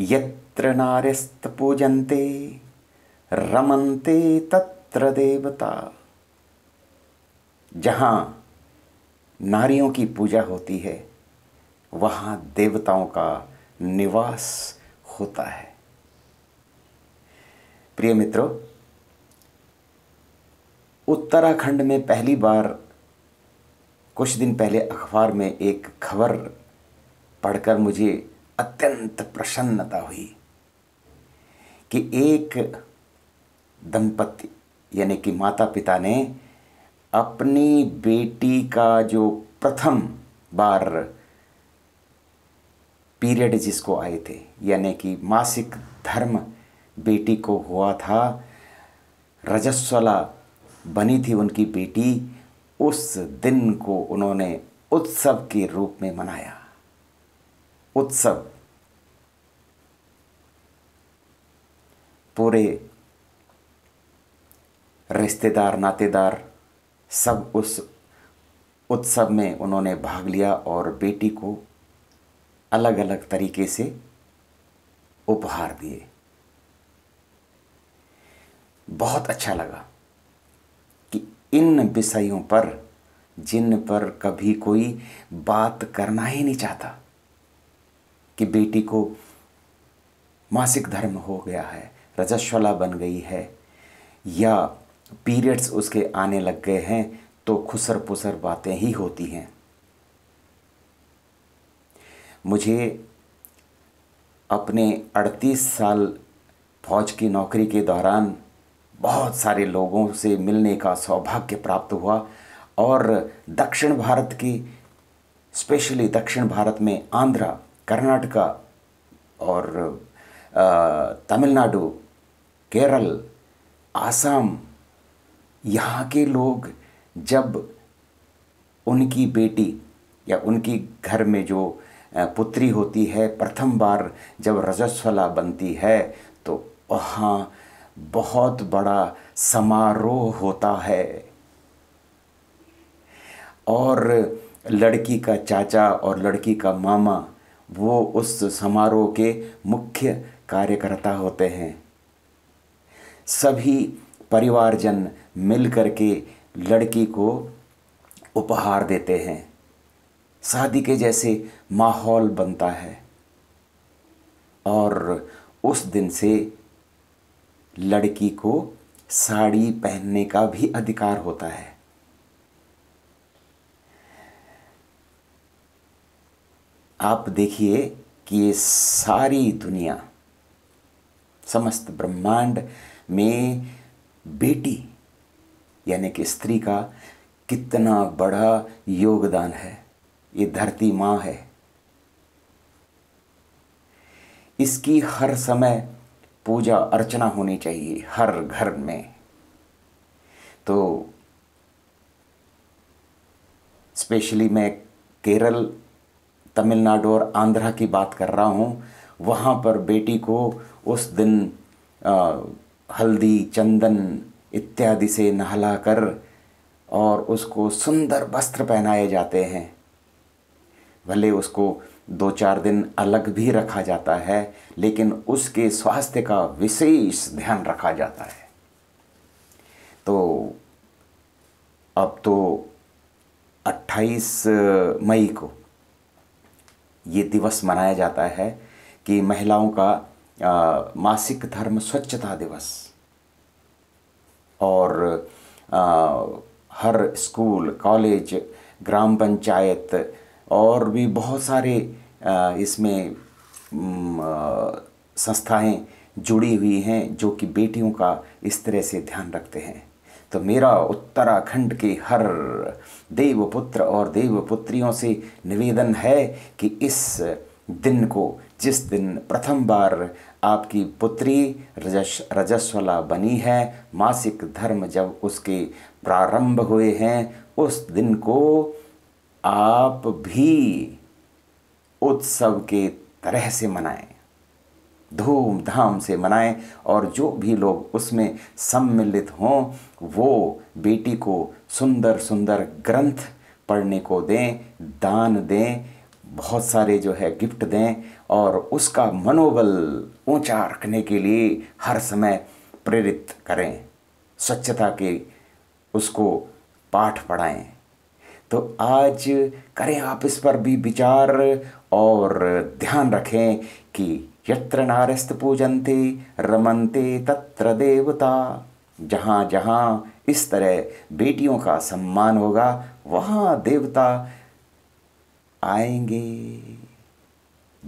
यत्र नार्यस्तपूजन्ते रमन्ते तत्र देवता जहाँ नारियों की पूजा होती है वहाँ देवताओं का निवास होता है प्रिय मित्रों उत्तराखंड में पहली बार कुछ दिन पहले अखबार में एक खबर पढ़कर मुझे अत्यंत प्रसन्नता हुई कि एक दंपति यानी कि माता पिता ने अपनी बेटी का जो प्रथम बार पीरियड जिसको आए थे यानी कि मासिक धर्म बेटी को हुआ था रजस्वला बनी थी उनकी बेटी उस दिन को उन्होंने उत्सव के रूप में मनाया उत्सव पूरे रिश्तेदार नातेदार सब उस उत्सव में उन्होंने भाग लिया और बेटी को अलग अलग तरीके से उपहार दिए बहुत अच्छा लगा कि इन विषयों पर जिन पर कभी कोई बात करना ही नहीं चाहता कि बेटी को मासिक धर्म हो गया है रजस्वला बन गई है या पीरियड्स उसके आने लग गए हैं तो खुसर पुसर बातें ही होती हैं मुझे अपने 38 साल फौज की नौकरी के दौरान बहुत सारे लोगों से मिलने का सौभाग्य प्राप्त हुआ और दक्षिण भारत की स्पेशली दक्षिण भारत में आंध्रा कर्नाटका और तमिलनाडु केरल आसाम यहाँ के लोग जब उनकी बेटी या उनकी घर में जो पुत्री होती है प्रथम बार जब रजस्वला बनती है तो वहाँ बहुत बड़ा समारोह होता है और लड़की का चाचा और लड़की का मामा वो उस समारोह के मुख्य कार्यकर्ता होते हैं सभी परिवारजन मिल कर के लड़की को उपहार देते हैं शादी के जैसे माहौल बनता है और उस दिन से लड़की को साड़ी पहनने का भी अधिकार होता है आप देखिए कि ये सारी दुनिया समस्त ब्रह्मांड में बेटी यानी कि स्त्री का कितना बड़ा योगदान है ये धरती माँ है इसकी हर समय पूजा अर्चना होनी चाहिए हर घर में तो स्पेशली मैं केरल तमिलनाडु और आंध्रा की बात कर रहा हूँ वहाँ पर बेटी को उस दिन आ, हल्दी चंदन इत्यादि से नहलाकर कर और उसको सुंदर वस्त्र पहनाए जाते हैं भले उसको दो चार दिन अलग भी रखा जाता है लेकिन उसके स्वास्थ्य का विशेष ध्यान रखा जाता है तो अब तो 28 मई को ये दिवस मनाया जाता है कि महिलाओं का आ, मासिक धर्म स्वच्छता दिवस और आ, हर स्कूल कॉलेज ग्राम पंचायत और भी बहुत सारे आ, इसमें संस्थाएं जुड़ी हुई हैं जो कि बेटियों का इस तरह से ध्यान रखते हैं तो मेरा उत्तराखंड के हर देवपुत्र और देवपुत्रियों से निवेदन है कि इस दिन को जिस दिन प्रथम बार आपकी पुत्री रजस रजस्वला बनी है मासिक धर्म जब उसके प्रारंभ हुए हैं उस दिन को आप भी उत्सव के तरह से मनाएं धूमधाम से मनाएं और जो भी लोग उसमें सम्मिलित हों वो बेटी को सुंदर सुंदर ग्रंथ पढ़ने को दें दान दें बहुत सारे जो है गिफ्ट दें और उसका मनोबल ऊंचा रखने के लिए हर समय प्रेरित करें स्वच्छता के उसको पाठ पढ़ाएं तो आज करें आप इस पर भी विचार और ध्यान रखें कि यत्र नारस्त पूजन्ते रमनते तत्र देवता जहाँ जहाँ इस तरह बेटियों का सम्मान होगा वहाँ देवता आएंगे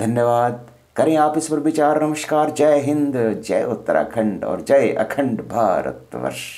धन्यवाद करें आप इस पर विचार नमस्कार जय हिंद जय उत्तराखंड और जय अखंड भारतवर्ष